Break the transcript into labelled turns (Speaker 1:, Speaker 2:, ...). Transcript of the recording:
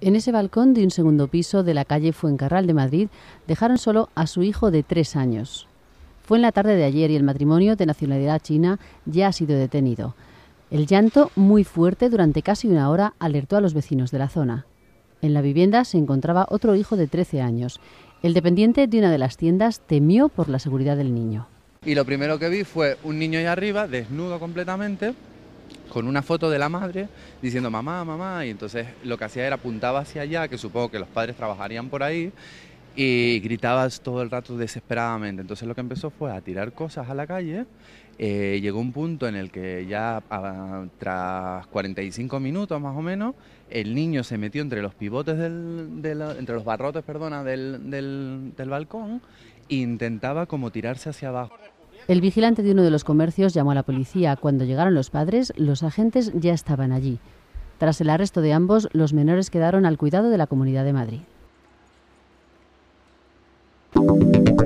Speaker 1: En ese balcón de un segundo piso de la calle Fuencarral de Madrid dejaron solo a su hijo de tres años. Fue en la tarde de ayer y el matrimonio de nacionalidad china ya ha sido detenido. El llanto, muy fuerte durante casi una hora, alertó a los vecinos de la zona. En la vivienda se encontraba otro hijo de 13 años. El dependiente de una de las tiendas temió por la seguridad del niño.
Speaker 2: Y lo primero que vi fue un niño allá arriba, desnudo completamente, con una foto de la madre diciendo mamá, mamá, y entonces lo que hacía era apuntaba hacia allá, que supongo que los padres trabajarían por ahí, y gritabas todo el rato desesperadamente. Entonces lo que empezó fue a tirar cosas a la calle. Eh, llegó un punto en el que ya ah, tras 45 minutos más o menos, el niño se metió entre los pivotes del, de entre los barrotes, perdona, del, del, del balcón e intentaba como tirarse hacia abajo.
Speaker 1: El vigilante de uno de los comercios llamó a la policía. Cuando llegaron los padres, los agentes ya estaban allí. Tras el arresto de ambos, los menores quedaron al cuidado de la Comunidad de
Speaker 2: Madrid.